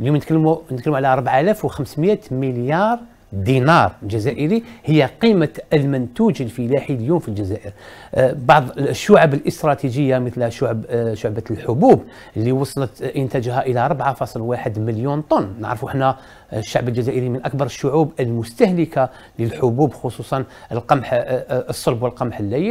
اليوم نتكلموا نتكلموا على 4500 مليار دينار جزائري هي قيمة المنتوج الفلاحي اليوم في الجزائر أه، بعض الشعب الاستراتيجية مثل شعب أه، شعبة الحبوب اللي وصلت إنتاجها إلى 4.1 مليون طن نعرفوا احنا أه، الشعب الجزائري من أكبر الشعوب المستهلكة للحبوب خصوصا القمح الصلب والقمح اللين